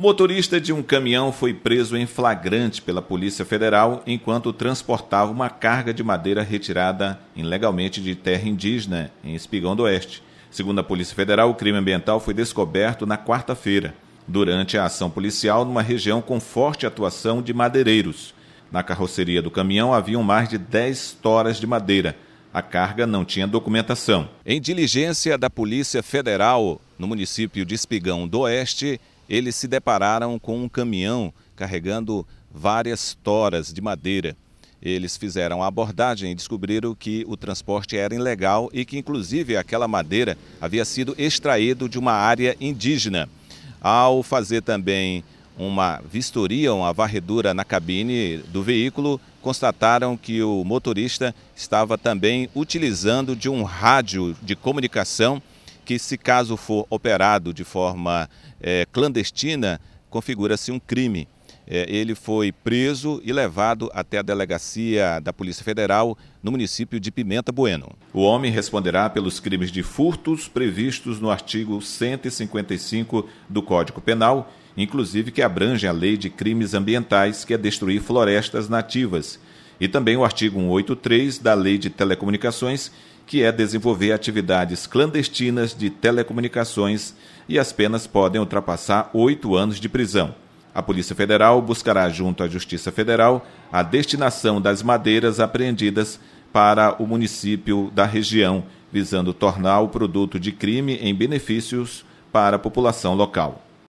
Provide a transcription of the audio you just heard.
O motorista de um caminhão foi preso em flagrante pela Polícia Federal enquanto transportava uma carga de madeira retirada ilegalmente de terra indígena em Espigão do Oeste. Segundo a Polícia Federal, o crime ambiental foi descoberto na quarta-feira, durante a ação policial numa região com forte atuação de madeireiros. Na carroceria do caminhão haviam mais de 10 toras de madeira. A carga não tinha documentação. Em diligência da Polícia Federal, no município de Espigão do Oeste, eles se depararam com um caminhão carregando várias toras de madeira. Eles fizeram a abordagem e descobriram que o transporte era ilegal e que, inclusive, aquela madeira havia sido extraído de uma área indígena. Ao fazer também uma vistoria, uma varredura na cabine do veículo, constataram que o motorista estava também utilizando de um rádio de comunicação que se caso for operado de forma é, clandestina, configura-se um crime. É, ele foi preso e levado até a delegacia da Polícia Federal no município de Pimenta Bueno. O homem responderá pelos crimes de furtos previstos no artigo 155 do Código Penal, inclusive que abrange a lei de crimes ambientais, que é destruir florestas nativas e também o artigo 183 da Lei de Telecomunicações, que é desenvolver atividades clandestinas de telecomunicações e as penas podem ultrapassar oito anos de prisão. A Polícia Federal buscará, junto à Justiça Federal, a destinação das madeiras apreendidas para o município da região, visando tornar o produto de crime em benefícios para a população local.